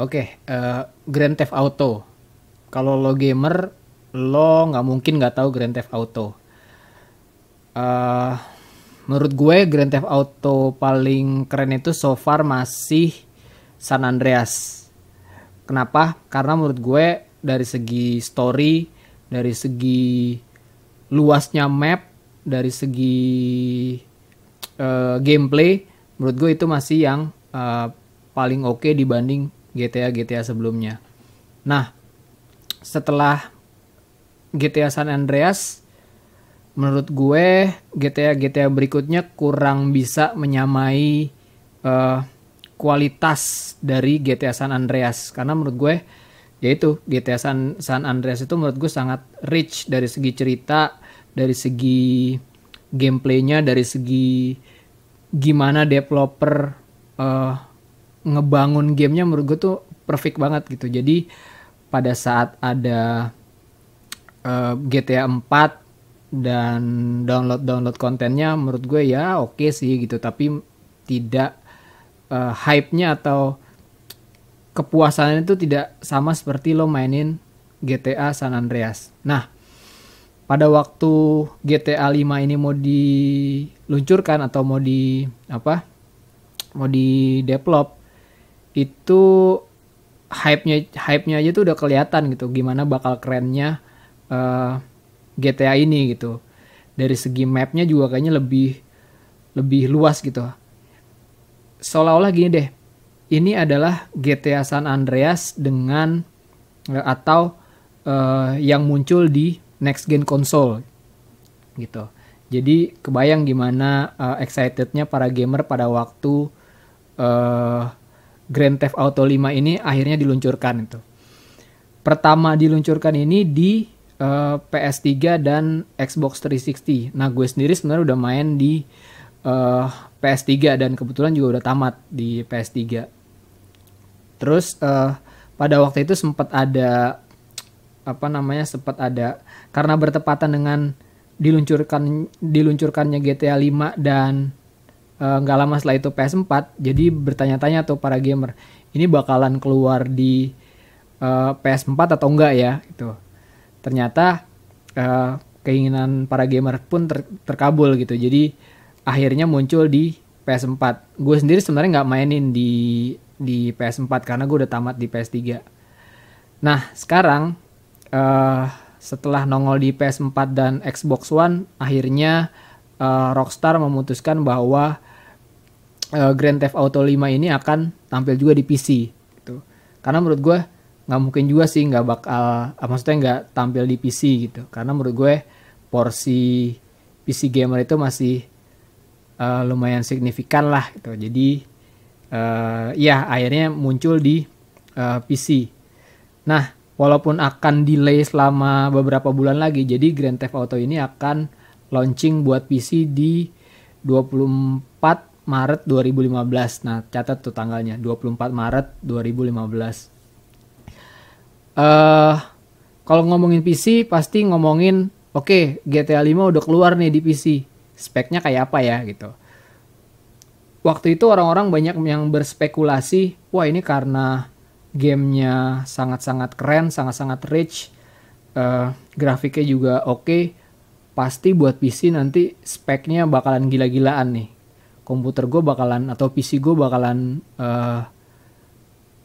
Oke, okay, uh, eh, Grand Theft Auto. Kalau lo gamer, lo nggak mungkin nggak tahu Grand Theft Auto. Uh, menurut gue Grand Theft Auto paling keren itu so far masih San Andreas. Kenapa? Karena menurut gue dari segi story, dari segi luasnya map, dari segi uh, gameplay, menurut gue itu masih yang uh, paling oke okay dibanding GTA GTA sebelumnya. Nah, setelah GTA San Andreas menurut gue GTA GTA berikutnya kurang bisa menyamai uh, kualitas dari GTA San Andreas karena menurut gue yaitu GTA San, San Andreas itu menurut gue sangat rich dari segi cerita, dari segi gameplaynya, dari segi gimana developer uh, ngebangun gamenya menurut gue tuh perfect banget gitu jadi pada saat ada uh, eh, GTA 4 dan download download kontennya menurut gue ya oke okay sih gitu tapi tidak uh, hype-nya atau kepuasannya itu tidak sama seperti lo mainin GTA San Andreas. Nah, pada waktu GTA 5 ini mau diluncurkan atau mau di apa? mau di develop itu hype-nya hype-nya aja tuh udah kelihatan gitu gimana bakal kerennya uh, eh, GTA ini gitu dari segi mapnya juga kayaknya lebih lebih luas gitu seolah-olah gini deh ini adalah GTA San Andreas dengan eh, atau uh, yang muncul di next gen konsol gitu jadi kebayang gimana uh, excitednya para gamer pada waktu uh, Grand Theft Auto 5 ini akhirnya diluncurkan itu. Pertama diluncurkan ini di uh, eh, PS3 dan Xbox 360. Nah, gue sendiri sebenarnya udah main di uh, eh, PS3 dan kebetulan juga udah tamat di PS3. Terus uh, pada waktu itu sempat ada apa namanya sempat ada karena bertepatan dengan diluncurkan diluncurkannya GTA 5 dan Eh, nggak lama setelah itu PS4 jadi bertanya-tanya tuh para gamer ini bakalan keluar di uh, eh, PS4 atau enggak ya itu ternyata uh, keinginan para gamer pun ter terkabul gitu jadi akhirnya muncul di PS4 gue sendiri sebenarnya nggak mainin di di PS4 karena gue udah tamat di PS3 nah sekarang uh, setelah nongol di PS4 dan Xbox One akhirnya uh, Rockstar memutuskan bahwa Eh, Grand Theft Auto 5 ini akan tampil juga di PC gitu. Karena menurut gue nggak mungkin juga sih nggak bakal ah, maksudnya nggak tampil di PC gitu. Karena menurut gue porsi PC gamer itu masih uh, lumayan signifikan lah gitu. Jadi uh, ya akhirnya muncul di uh, PC. Nah, walaupun akan delay selama beberapa bulan lagi, jadi Grand Theft Auto ini akan launching buat PC di 24 Maret 2015. Nah, catat tuh tanggalnya 24 Maret 2015. Eh uh, kalau ngomongin PC pasti ngomongin oke, okay, GTA 5 udah keluar nih di PC. Speknya kayak apa ya gitu. Waktu itu orang-orang banyak yang berspekulasi, wah ini karena gamenya sangat-sangat keren, sangat-sangat rich, uh, grafiknya juga oke, okay, pasti buat PC nanti speknya bakalan gila-gilaan nih komputer gue bakalan atau PC gue bakalan uh,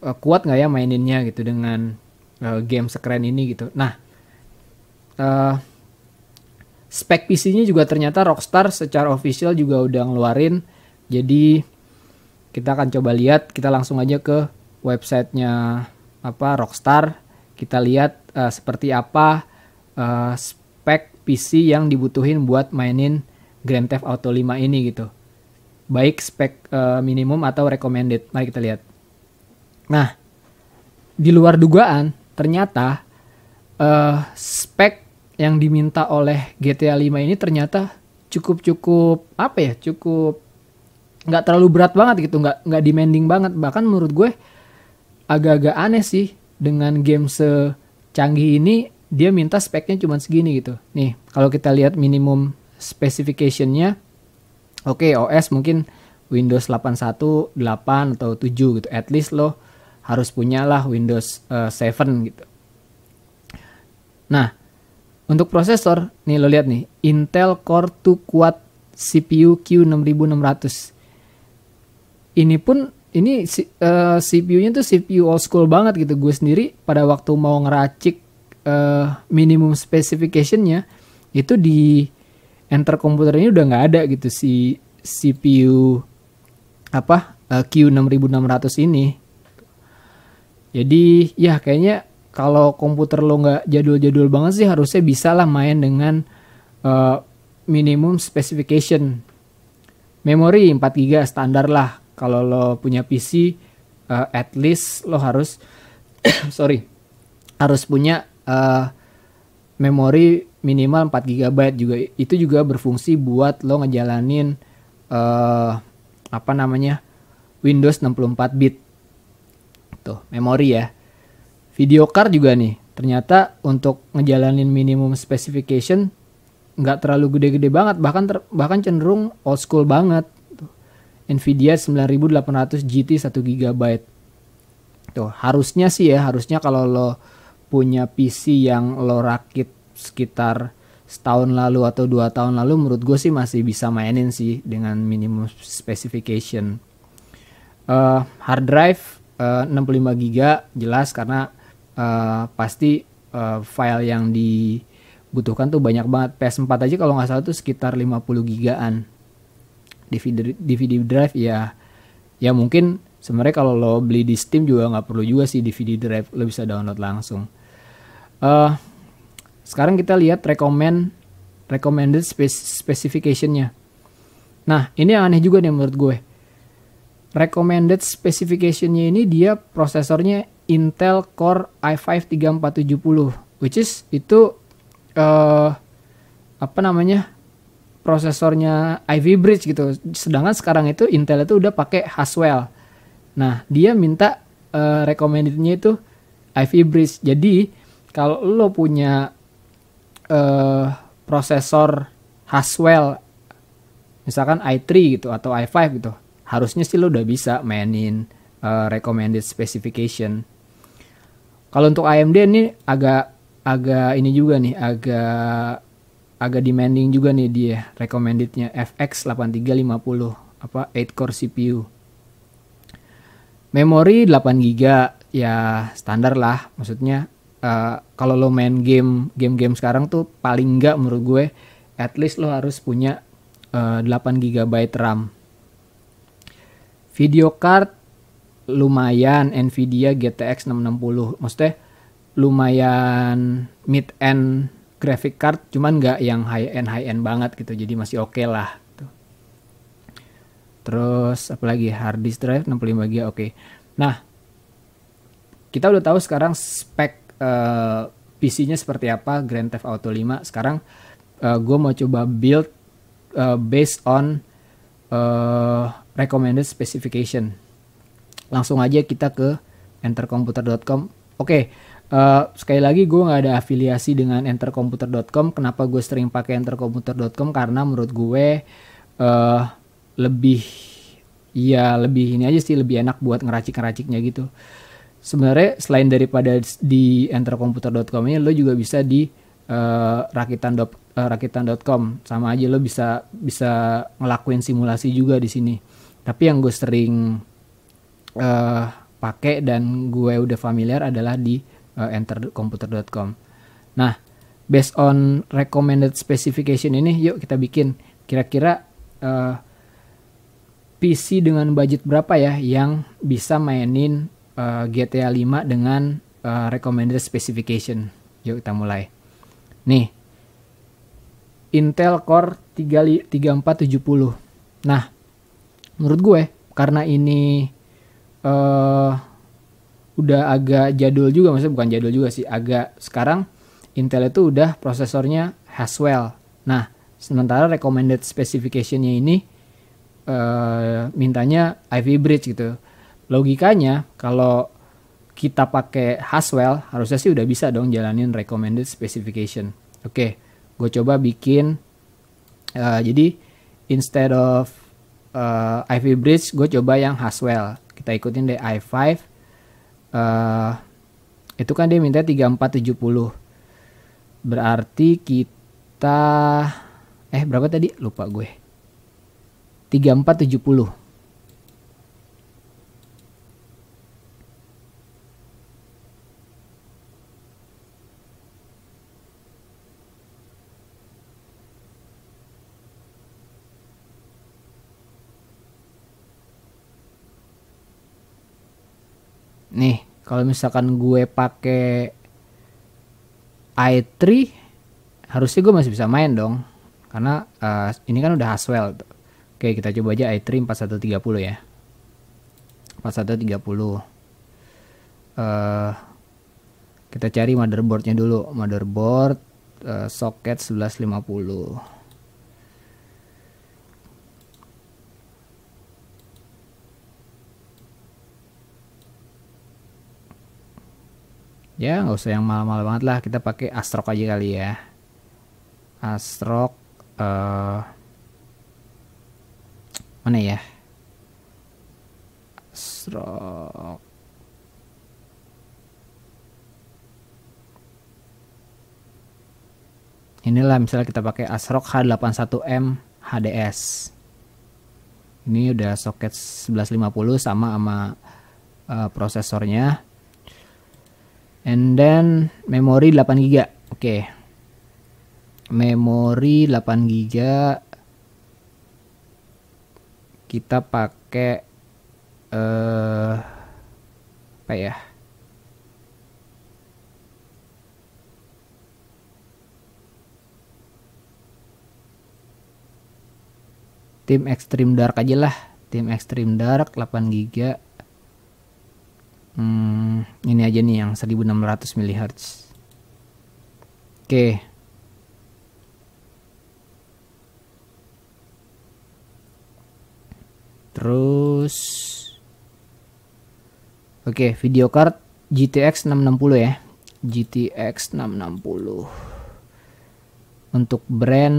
uh, kuat nggak ya maininnya gitu dengan uh, game sekeren ini gitu. Nah, uh, spek PC-nya juga ternyata Rockstar secara official juga udah ngeluarin. Jadi kita akan coba lihat. Kita langsung aja ke websitenya apa Rockstar. Kita lihat uh, seperti apa uh, spek PC yang dibutuhin buat mainin Grand Theft Auto 5 ini gitu baik spek uh, minimum atau recommended. Mari kita lihat. Nah, di luar dugaan, ternyata uh, spek yang diminta oleh GTA 5 ini ternyata cukup-cukup apa ya? Cukup nggak terlalu berat banget gitu, nggak nggak demanding banget. Bahkan menurut gue agak-agak aneh sih dengan game secanggih ini dia minta speknya cuma segini gitu. Nih, kalau kita lihat minimum specification-nya Oke, okay, OS mungkin Windows 81, 8 atau 7 gitu. At least lo harus punyalah Windows uh, eh, 7 gitu. Nah, untuk prosesor, nih lo lihat nih, Intel Core 2 Quad CPU Q6600. Ini pun ini uh, eh, CPU-nya tuh CPU old school banget gitu. Gue sendiri pada waktu mau ngeracik uh, minimum specification-nya itu di enter komputer ini udah nggak ada gitu si CPU apa uh, eh, Q6600 ini. Jadi ya kayaknya kalau komputer lo nggak jadul-jadul banget sih harusnya bisa lah main dengan uh, minimum specification. Memori 4 GB standar lah. Kalau lo punya PC uh, eh, at least lo harus sorry harus punya uh, memori minimal 4 GB juga itu juga berfungsi buat lo ngejalanin uh, apa namanya Windows 64 bit tuh memori ya video card juga nih ternyata untuk ngejalanin minimum specification nggak terlalu gede-gede banget bahkan ter, bahkan cenderung old school banget tuh. Nvidia 9800 GT 1 GB tuh harusnya sih ya harusnya kalau lo punya PC yang lo rakit sekitar setahun lalu atau dua tahun lalu menurut gue sih masih bisa mainin sih dengan minimum specification uh, hard drive eh, uh, 65 giga jelas karena uh, pasti uh, file yang dibutuhkan tuh banyak banget PS4 aja kalau nggak salah tuh sekitar 50 gigaan DVD, DVD drive ya ya mungkin sebenarnya kalau lo beli di Steam juga nggak perlu juga sih DVD drive lo bisa download langsung uh, sekarang kita lihat recommend recommended specification-nya. Nah, ini yang aneh juga nih menurut gue. Recommended specification-nya ini dia prosesornya Intel Core i5 3470, which is itu uh, apa namanya? prosesornya Ivy Bridge gitu. Sedangkan sekarang itu Intel itu udah pakai Haswell. Nah, dia minta uh, recommended-nya itu Ivy Bridge. Jadi, kalau lo punya uh, prosesor Haswell misalkan i3 gitu atau i5 gitu harusnya sih lo udah bisa mainin uh, recommended specification kalau untuk AMD ini agak agak ini juga nih agak agak demanding juga nih dia recommendednya FX 8350 apa 8 core CPU memori 8 GB ya standar lah maksudnya uh, kalau lo main game game-game sekarang tuh paling nggak menurut gue at least lo harus punya uh, 8 GB RAM. Video card lumayan Nvidia GTX 660 maksudnya lumayan mid end graphic card cuman nggak yang high end high end banget gitu jadi masih oke okay lah gitu. terus apalagi hard disk drive 65 GB oke okay. nah kita udah tahu sekarang spek Eh, PC-nya seperti apa Grand Theft Auto 5 sekarang uh, eh, gue mau coba build uh, based on uh, recommended specification langsung aja kita ke entercomputer.com oke okay, uh, sekali lagi gue nggak ada afiliasi dengan entercomputer.com kenapa gue sering pakai entercomputer.com karena menurut gue uh, lebih ya lebih ini aja sih lebih enak buat ngeracik-ngeraciknya gitu sebenarnya selain daripada di enterkomputer.com ini lo juga bisa di uh, rakitan dot, uh, eh, rakitan.com sama aja lo bisa bisa ngelakuin simulasi juga di sini tapi yang gue sering uh, pakai dan gue udah familiar adalah di uh, enterkomputer.com nah based on recommended specification ini yuk kita bikin kira-kira PC dengan budget berapa ya yang bisa mainin uh, eh, GTA 5 dengan uh, recommended specification. Yuk kita mulai. Nih. Intel Core 3, 3470. Nah, menurut gue karena ini uh, udah agak jadul juga, maksudnya bukan jadul juga sih, agak sekarang Intel itu udah prosesornya Haswell. Nah, sementara recommended specificationnya ini uh, mintanya Ivy Bridge gitu logikanya kalau kita pakai Haswell harusnya sih udah bisa dong jalanin recommended specification. Oke, okay, gue coba bikin uh, jadi instead of uh, eh, IV bridge gue coba yang Haswell. Kita ikutin deh I5 uh, eh, itu kan dia minta 3470. Berarti kita eh berapa tadi? Lupa gue. 3470. kalau misalkan gue pakai i3 harusnya gue masih bisa main dong karena uh, ini kan udah Haswell tuh. Oke kita coba aja i3 4130 ya 4130 uh, eh, kita cari motherboardnya dulu motherboard uh, socket 1150 ya nggak usah yang mahal-mahal banget lah kita pakai astrok aja kali ya astrok uh, mana ya astrok inilah misalnya kita pakai astrok H81M HDS ini udah soket 1150 sama sama uh, prosesornya and then memori 8 GB oke okay. memori 8 GB kita pakai eh uh, apa ya tim extreme dark aja lah tim extreme dark 8 giga Hmm, ini aja nih yang 1600 mHz. Oke. Terus Oke, video card GTX 660 ya. GTX 660. Untuk brand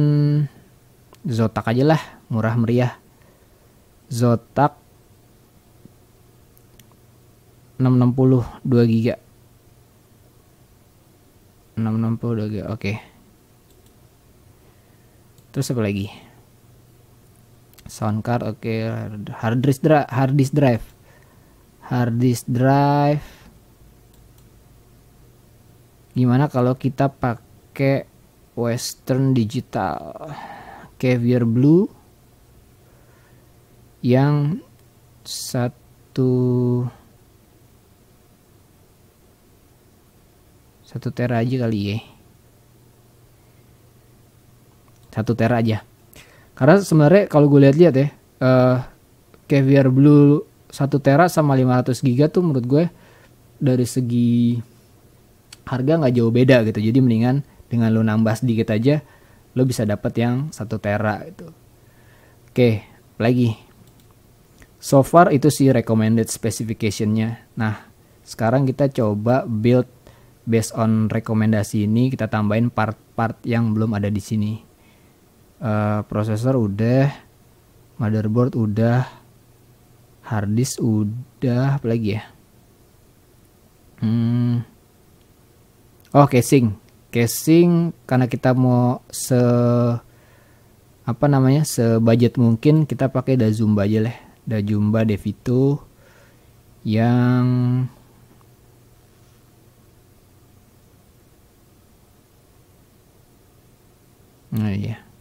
Zotac aja lah, murah meriah. Zotac 660 2 giga 660 2 giga oke okay. terus apa lagi sound card oke okay. hard disk drive hard disk drive hard disk drive gimana kalau kita pakai western digital caviar blue yang satu Satu tera aja kali ya. Satu tera aja. Karena sebenarnya kalau gue lihat-lihat ya, uh, Caviar Blue satu tera sama 500 giga tuh menurut gue dari segi harga nggak jauh beda gitu. Jadi mendingan dengan lo nambah sedikit aja lo bisa dapat yang satu tera itu. Oke, lagi. So far itu sih recommended specificationnya. Nah, sekarang kita coba build based on rekomendasi ini kita tambahin part-part yang belum ada di sini. Uh, prosesor udah, motherboard udah, hard disk udah, apa lagi ya? Hmm. Oh, casing. Casing karena kita mau se apa namanya? sebudget mungkin kita pakai Dazumba aja lah. Dazumba Devito yang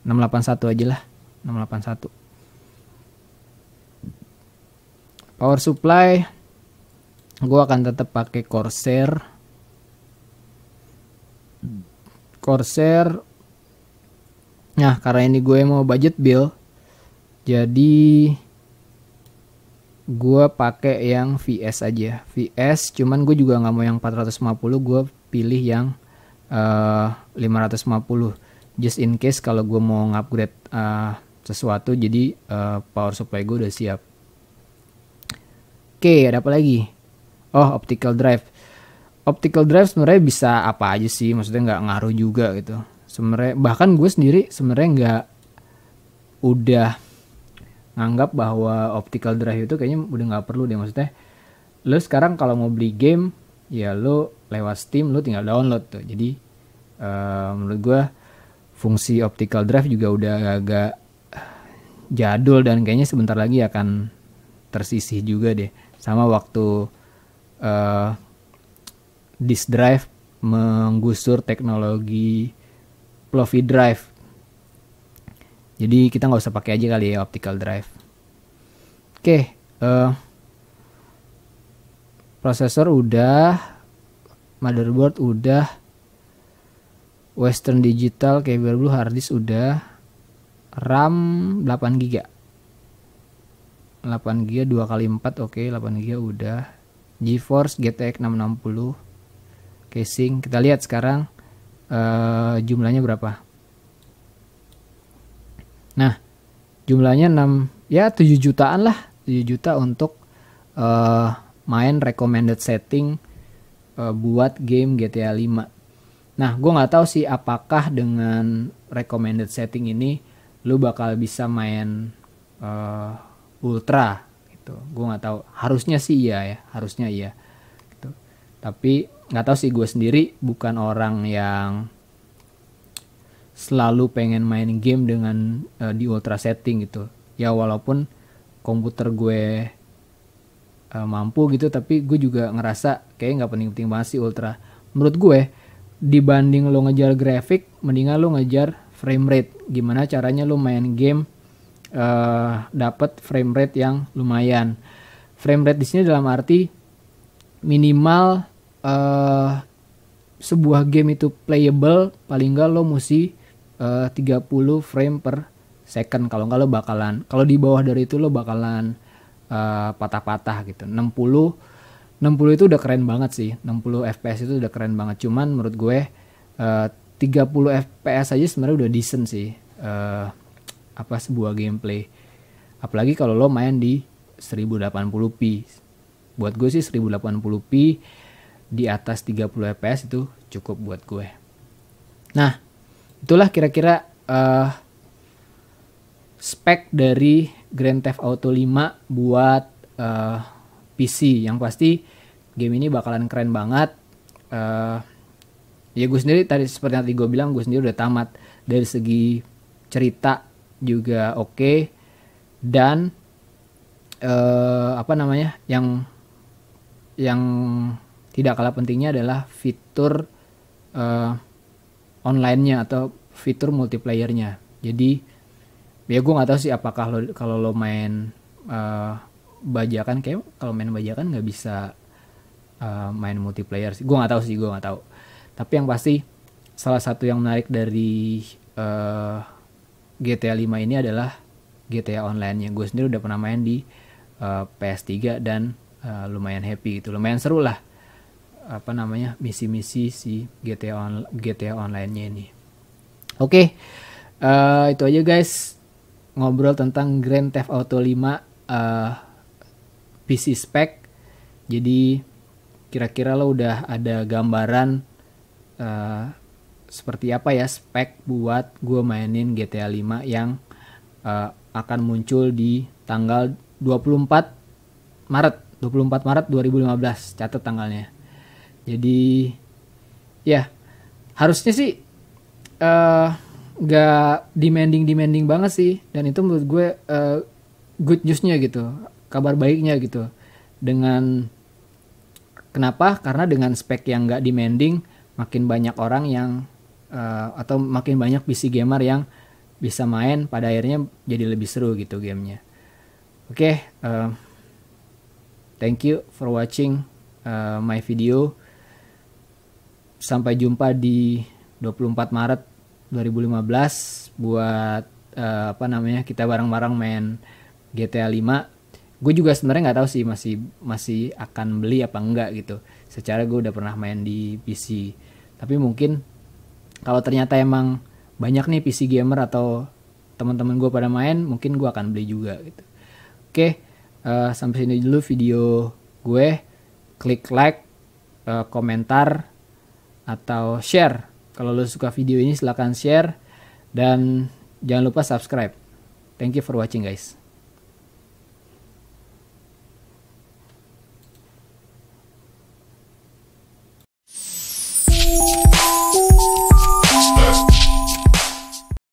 681 aja lah 681 power supply gue akan tetap pakai Corsair Corsair nah karena ini gue mau budget bill jadi gue pakai yang VS aja VS cuman gue juga nggak mau yang 450 gue pilih yang eh, uh, 550 just in case kalau gue mau ngupgrade uh, sesuatu jadi uh, power supply gue udah siap oke okay, ada apa lagi oh optical drive optical drive sebenarnya bisa apa aja sih maksudnya nggak ngaruh juga gitu sebenarnya bahkan gue sendiri sebenarnya nggak udah nganggap bahwa optical drive itu kayaknya udah nggak perlu deh maksudnya lo sekarang kalau mau beli game ya lo lewat Steam lo tinggal download tuh jadi uh, menurut gue fungsi optical drive juga udah agak jadul dan kayaknya sebentar lagi akan tersisih juga deh sama waktu uh, disk drive menggusur teknologi floppy drive jadi kita nggak usah pakai aja kali ya optical drive oke okay, uh, eh, prosesor udah motherboard udah Western Digital kayak baru harddisk udah RAM 8 GB 8 GB 2 kali 4 oke okay, 8 GB udah GeForce GTX 660 casing kita lihat sekarang uh, jumlahnya berapa nah jumlahnya 6 ya 7 jutaan lah 7 juta untuk uh, main recommended setting uh, buat game GTA 5 Nah, gue nggak tahu sih apakah dengan recommended setting ini lu bakal bisa main uh, ultra gitu. Gue nggak tahu. Harusnya sih iya ya, harusnya iya. Gitu. Tapi nggak tahu sih gue sendiri bukan orang yang selalu pengen main game dengan uh, di ultra setting gitu. Ya walaupun komputer gue uh, mampu gitu, tapi gue juga ngerasa kayak nggak penting-penting banget sih ultra. Menurut gue dibanding lo ngejar grafik mendingan lo ngejar frame rate gimana caranya lo main game uh, eh, dapat frame rate yang lumayan frame rate di sini dalam arti minimal uh, sebuah game itu playable paling nggak lo mesti eh, uh, 30 frame per second kalau nggak lo bakalan kalau di bawah dari itu lo bakalan patah-patah uh, patah -patah gitu 60 60 itu udah keren banget sih. 60 FPS itu udah keren banget. Cuman menurut gue uh, 30 FPS aja sebenarnya udah decent sih. Uh, apa sebuah gameplay. Apalagi kalau lo main di 1080p. Buat gue sih 1080p di atas 30 FPS itu cukup buat gue. Nah, itulah kira-kira uh, spek dari Grand Theft Auto 5 buat uh, PC yang pasti game ini bakalan keren banget uh, ya gue sendiri tadi seperti yang tadi gue bilang gue sendiri udah tamat dari segi cerita juga oke okay. dan uh, apa namanya yang yang tidak kalah pentingnya adalah fitur uh, online-nya atau fitur multiplayer-nya jadi ya gue nggak tahu sih apakah kalau lo main uh, bajakan kayak kalau main bajakan nggak bisa uh, main multiplayer sih. Gue nggak tahu sih, gue nggak tahu. Tapi yang pasti salah satu yang menarik dari uh, eh, GTA 5 ini adalah GTA Online yang gue sendiri udah pernah main di uh, eh, PS3 dan uh, lumayan happy gitu, lumayan seru lah apa namanya misi-misi si GTA on, GTA online-nya ini. Oke, okay. uh, itu aja guys ngobrol tentang Grand Theft Auto 5. Uh, PC spec. Jadi kira-kira lo udah ada gambaran uh, seperti apa ya spek buat gue mainin GTA 5 yang uh, akan muncul di tanggal 24 Maret 24 Maret 2015 catat tanggalnya jadi ya harusnya sih uh, eh, gak demanding demanding banget sih dan itu menurut gue uh, good newsnya gitu kabar baiknya gitu dengan kenapa karena dengan spek yang nggak demanding makin banyak orang yang uh, atau makin banyak PC gamer yang bisa main pada akhirnya jadi lebih seru gitu gamenya oke okay, uh, eh, thank you for watching uh, my video sampai jumpa di 24 Maret 2015 buat uh, apa namanya kita bareng-bareng main GTA 5 gue juga sebenarnya nggak tahu sih masih masih akan beli apa enggak gitu secara gue udah pernah main di PC tapi mungkin kalau ternyata emang banyak nih PC gamer atau teman-teman gue pada main mungkin gue akan beli juga gitu oke uh, sampai sini dulu video gue klik like uh, komentar atau share kalau lo suka video ini silahkan share dan jangan lupa subscribe thank you for watching guys